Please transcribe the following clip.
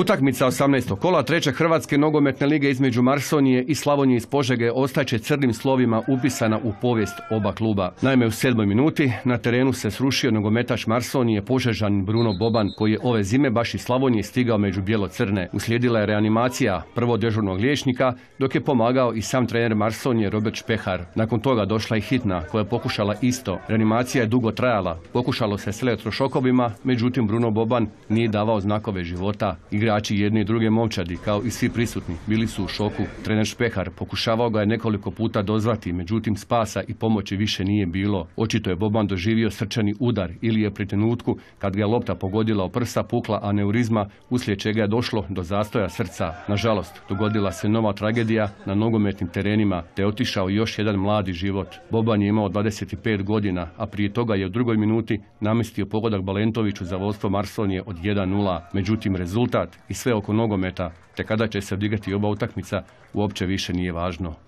Utakmica 18. kola treće Hrvatske nogometne lige između Marsonije i Slavonije iz Požege ostaće crnim slovima upisana u povijest oba kluba. Naime, u sedmoj minuti na terenu se srušio nogometaš Marsonije Požežan Bruno Boban koji je ove zime baš iz Slavonije stigao među bijelo-crne. Uslijedila je reanimacija prvo dežurnog liječnika dok je pomagao i sam trener Marsonije Robert Špehar. Nakon toga došla je hitna koja je pokušala isto. Reanimacija je dugo trajala. Pokušalo se s elektrošokovima, međutim Bruno Boban nije davao znakove života. Igre Navijači jedni i druge momčadi, kao i svi prisutni, bili su u šoku. Trener Špehar pokušavao ga je nekoliko puta dozvati, međutim spasa i pomoći više nije bilo. Očito je Boban doživio srčani udar ili je pri trenutku, kad ga je lopta pogodila u prsa, pukla aneurizma, uslijed čega je došlo do zastoja srca. Nažalost, dogodila se nova tragedija na nogometnim terenima, te je otišao još jedan mladi život. Boban je imao 25 godina, a prije toga je u drugoj minuti namestio pogodak Balentoviću za vodstvo Marsonije od 1-0. Međutim, rezultat i sve oko nogometa, te kada će se odigrati oba utakmica, uopće više nije važno.